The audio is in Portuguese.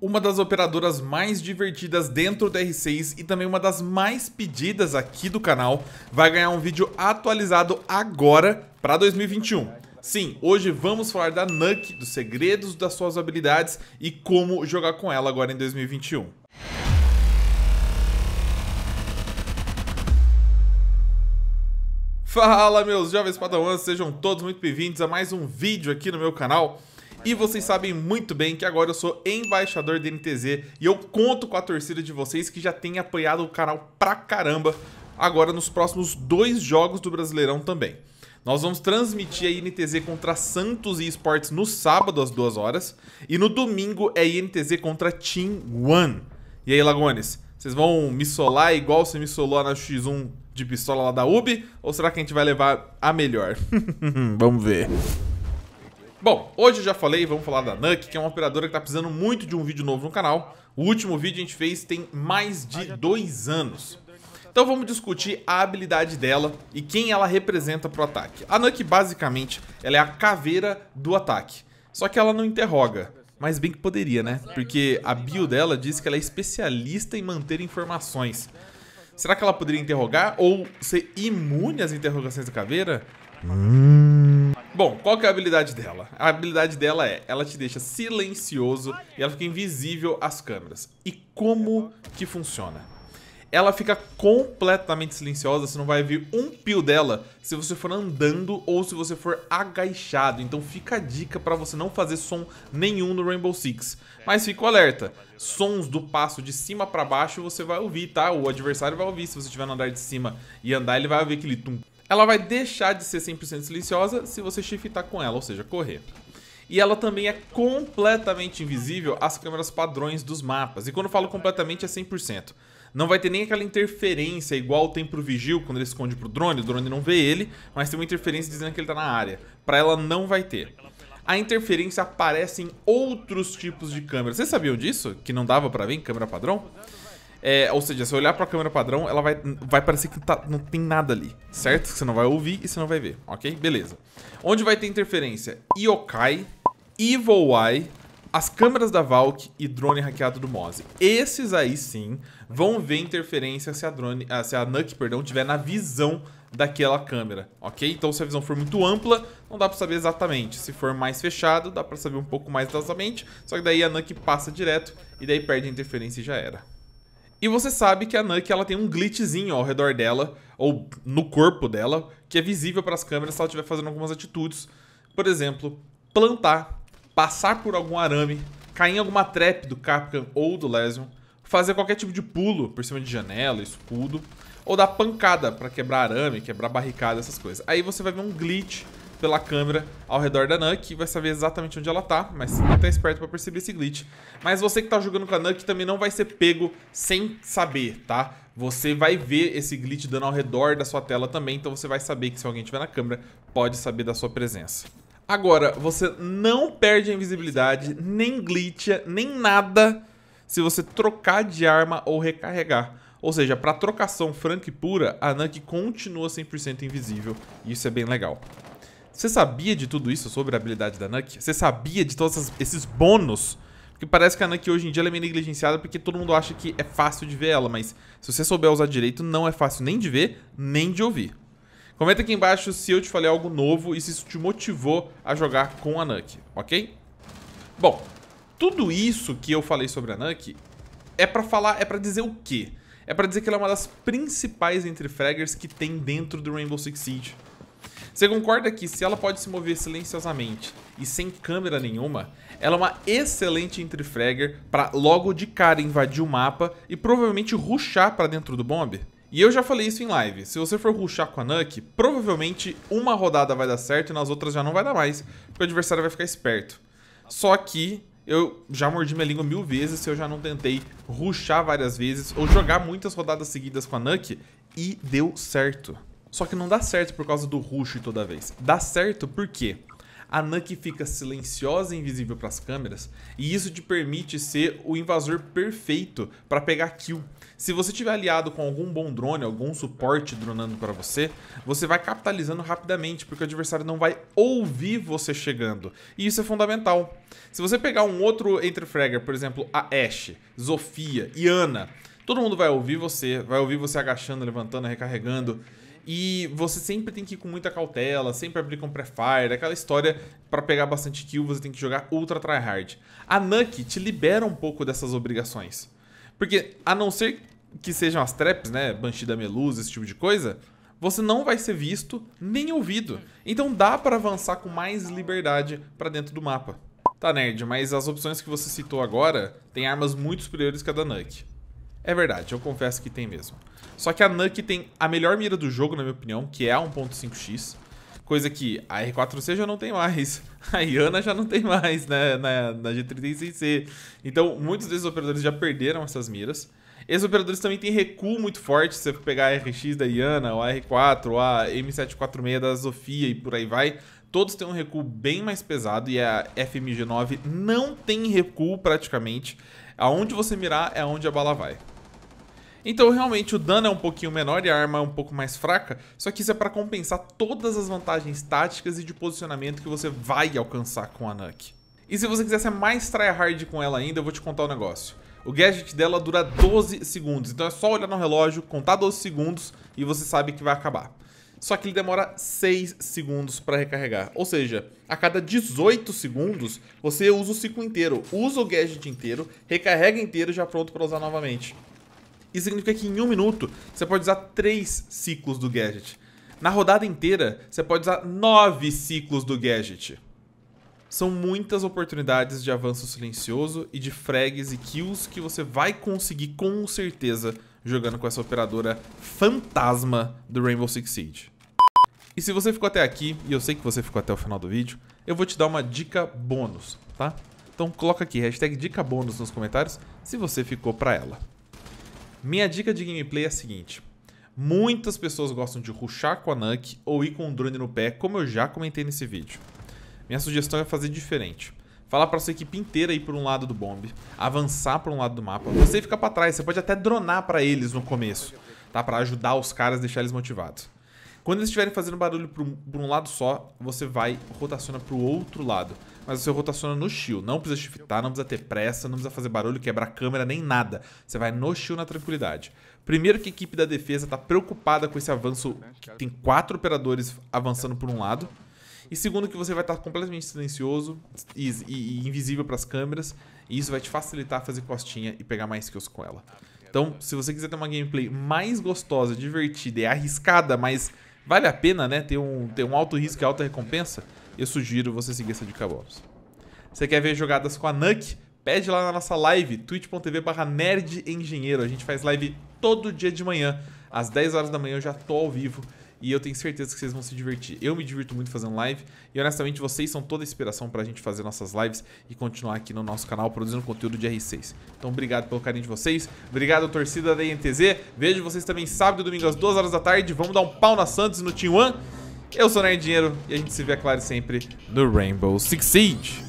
uma das operadoras mais divertidas dentro do R6 e também uma das mais pedidas aqui do canal, vai ganhar um vídeo atualizado agora para 2021. Sim, hoje vamos falar da Nuke, dos segredos das suas habilidades e como jogar com ela agora em 2021. Fala meus jovens padawans, sejam todos muito bem-vindos a mais um vídeo aqui no meu canal. E vocês sabem muito bem que agora eu sou embaixador da NTZ e eu conto com a torcida de vocês que já tem apoiado o canal pra caramba agora nos próximos dois jogos do Brasileirão também. Nós vamos transmitir a INTZ contra Santos e Esportes no sábado às 2 horas e no domingo é INTZ contra Team One. E aí, Lagones, vocês vão me solar igual você me solou na X1 de pistola lá da UB? Ou será que a gente vai levar a melhor? vamos ver. Bom, hoje eu já falei, vamos falar da NUC, que é uma operadora que está precisando muito de um vídeo novo no canal. O último vídeo a gente fez tem mais de dois anos. Então vamos discutir a habilidade dela e quem ela representa para o ataque. A NUC, basicamente, ela é a caveira do ataque. Só que ela não interroga, mas bem que poderia, né? Porque a bio dela diz que ela é especialista em manter informações. Será que ela poderia interrogar ou ser imune às interrogações da caveira? Hum... Bom, qual que é a habilidade dela? A habilidade dela é, ela te deixa silencioso e ela fica invisível às câmeras. E como que funciona? Ela fica completamente silenciosa, você não vai ver um pio dela se você for andando ou se você for agachado. Então fica a dica para você não fazer som nenhum no Rainbow Six. Mas fica o alerta, sons do passo de cima para baixo você vai ouvir, tá? O adversário vai ouvir, se você estiver no andar de cima e andar, ele vai ouvir aquele tum ela vai deixar de ser 100% silenciosa se você shiftar com ela, ou seja, correr. E ela também é completamente invisível às câmeras padrões dos mapas. E quando eu falo completamente é 100%. Não vai ter nem aquela interferência igual tem pro vigil quando ele esconde pro drone, o drone não vê ele, mas tem uma interferência dizendo que ele tá na área. Para ela não vai ter. A interferência aparece em outros tipos de câmeras. Vocês sabiam disso? Que não dava para ver em câmera padrão? É, ou seja, se eu olhar para a câmera padrão, ela vai, vai parecer que tá, não tem nada ali, certo? Você não vai ouvir e você não vai ver, ok? Beleza. Onde vai ter interferência? Yokai, Evil Eye, as câmeras da Valk e drone hackeado do Moz. Esses aí sim vão ver interferência se a drone, ah, se a Nuke, perdão, tiver na visão daquela câmera, ok? Então se a visão for muito ampla, não dá para saber exatamente. Se for mais fechado, dá para saber um pouco mais exatamente, só que daí a Nuke passa direto e daí perde a interferência e já era. E você sabe que a Nuke ela tem um glitchzinho ao redor dela, ou no corpo dela, que é visível para as câmeras se ela estiver fazendo algumas atitudes. Por exemplo, plantar, passar por algum arame, cair em alguma trap do Capcan ou do Lesion, fazer qualquer tipo de pulo por cima de janela, escudo, ou dar pancada para quebrar arame, quebrar barricada, essas coisas. Aí você vai ver um glitch pela câmera ao redor da Nuke e vai saber exatamente onde ela tá, mas não estar tá esperto para perceber esse glitch. Mas você que tá jogando com a Nuke também não vai ser pego sem saber, tá? Você vai ver esse glitch dando ao redor da sua tela também, então você vai saber que se alguém estiver na câmera, pode saber da sua presença. Agora, você não perde a invisibilidade, nem glitch nem nada se você trocar de arma ou recarregar. Ou seja, para trocação franca e pura, a Nuke continua 100% invisível, e isso é bem legal. Você sabia de tudo isso sobre a habilidade da Nuke? Você sabia de todos esses bônus? Porque parece que a Nuke hoje em dia é meio negligenciada porque todo mundo acha que é fácil de ver ela, mas se você souber usar direito, não é fácil nem de ver, nem de ouvir. Comenta aqui embaixo se eu te falei algo novo e se isso te motivou a jogar com a Nuke, ok? Bom, tudo isso que eu falei sobre a Nuke é para falar, é para dizer o quê? É para dizer que ela é uma das principais entre fraggers que tem dentro do Rainbow Six Siege. Você concorda que se ela pode se mover silenciosamente e sem câmera nenhuma, ela é uma excelente entrefragger para logo de cara invadir o mapa e provavelmente ruxar para dentro do bomb? E eu já falei isso em live, se você for ruxar com a Nuck, provavelmente uma rodada vai dar certo e nas outras já não vai dar mais, porque o adversário vai ficar esperto. Só que eu já mordi minha língua mil vezes se eu já não tentei ruxar várias vezes ou jogar muitas rodadas seguidas com a Nuck e deu certo. Só que não dá certo por causa do rush toda vez. Dá certo porque a Nuke fica silenciosa e invisível para as câmeras, e isso te permite ser o invasor perfeito para pegar kill. Se você tiver aliado com algum bom drone, algum suporte dronando para você, você vai capitalizando rapidamente, porque o adversário não vai ouvir você chegando. E isso é fundamental. Se você pegar um outro Entrefragger, por exemplo, a Ashe, Zofia e Ana, todo mundo vai ouvir você, vai ouvir você agachando, levantando, recarregando. E você sempre tem que ir com muita cautela, sempre abrir com pré-fire, aquela história para pegar bastante kill, você tem que jogar ultra tryhard. A Nuke te libera um pouco dessas obrigações. Porque a não ser que sejam as traps, né, Banshee da Melusa, esse tipo de coisa, você não vai ser visto nem ouvido. Então dá para avançar com mais liberdade para dentro do mapa. Tá, nerd, mas as opções que você citou agora têm armas muito superiores que a da Nuke. É verdade, eu confesso que tem mesmo. Só que a Nuk tem a melhor mira do jogo, na minha opinião, que é a 1.5x. Coisa que a R4C já não tem mais, a Iana já não tem mais né, na, na G36C. Então, muitos desses operadores já perderam essas miras. Esses operadores também têm recuo muito forte, se você pegar a RX da Iana, ou a R4, ou a M746 da Sofia e por aí vai. Todos têm um recuo bem mais pesado e a FMG9 não tem recuo praticamente. Aonde você mirar é onde a bala vai. Então, realmente, o dano é um pouquinho menor e a arma é um pouco mais fraca, só que isso é para compensar todas as vantagens táticas e de posicionamento que você vai alcançar com a Nuke. E se você quiser ser mais tryhard com ela ainda, eu vou te contar um negócio. O gadget dela dura 12 segundos, então é só olhar no relógio, contar 12 segundos e você sabe que vai acabar. Só que ele demora 6 segundos para recarregar. Ou seja, a cada 18 segundos você usa o ciclo inteiro, usa o gadget inteiro, recarrega inteiro e já pronto para usar novamente. Isso significa que em um minuto você pode usar três ciclos do gadget. Na rodada inteira, você pode usar nove ciclos do gadget. São muitas oportunidades de avanço silencioso e de frags e kills que você vai conseguir com certeza jogando com essa operadora fantasma do Rainbow Six Siege. E se você ficou até aqui, e eu sei que você ficou até o final do vídeo, eu vou te dar uma dica bônus, tá? Então coloca aqui, hashtag dica bônus nos comentários se você ficou pra ela. Minha dica de gameplay é a seguinte. Muitas pessoas gostam de ruxar com a Nuke ou ir com um drone no pé, como eu já comentei nesse vídeo. Minha sugestão é fazer diferente. Falar pra sua equipe inteira ir por um lado do bombe, avançar por um lado do mapa. Você fica pra trás, você pode até dronar pra eles no começo, tá? Pra ajudar os caras, deixar eles motivados. Quando eles estiverem fazendo barulho para um lado só, você vai rotaciona para o outro lado. Mas você rotaciona no shield, não precisa shiftar, não precisa ter pressa, não precisa fazer barulho, quebrar câmera, nem nada. Você vai no shield na tranquilidade. Primeiro que a equipe da defesa está preocupada com esse avanço, que tem quatro operadores avançando por um lado. E segundo que você vai estar tá completamente silencioso e, e, e invisível para as câmeras. E isso vai te facilitar fazer costinha e pegar mais kills com ela. Então, se você quiser ter uma gameplay mais gostosa, divertida e arriscada, mas Vale a pena, né? Ter um, ter um alto risco e alta recompensa. Eu sugiro você seguir essa dica bônus. Você quer ver jogadas com a Nuke? Pede lá na nossa live, twitch.tv barra nerdengenheiro. A gente faz live todo dia de manhã. Às 10 horas da manhã eu já tô ao vivo e eu tenho certeza que vocês vão se divertir. Eu me divirto muito fazendo live e honestamente vocês são toda a inspiração pra gente fazer nossas lives e continuar aqui no nosso canal produzindo conteúdo de R6. Então obrigado pelo carinho de vocês, obrigado torcida da INTZ, vejo vocês também sábado e domingo às 2 horas da tarde, vamos dar um pau na Santos no Team One. Eu sou o Nerd Dinheiro e a gente se vê, é claro, sempre no Rainbow Six Siege.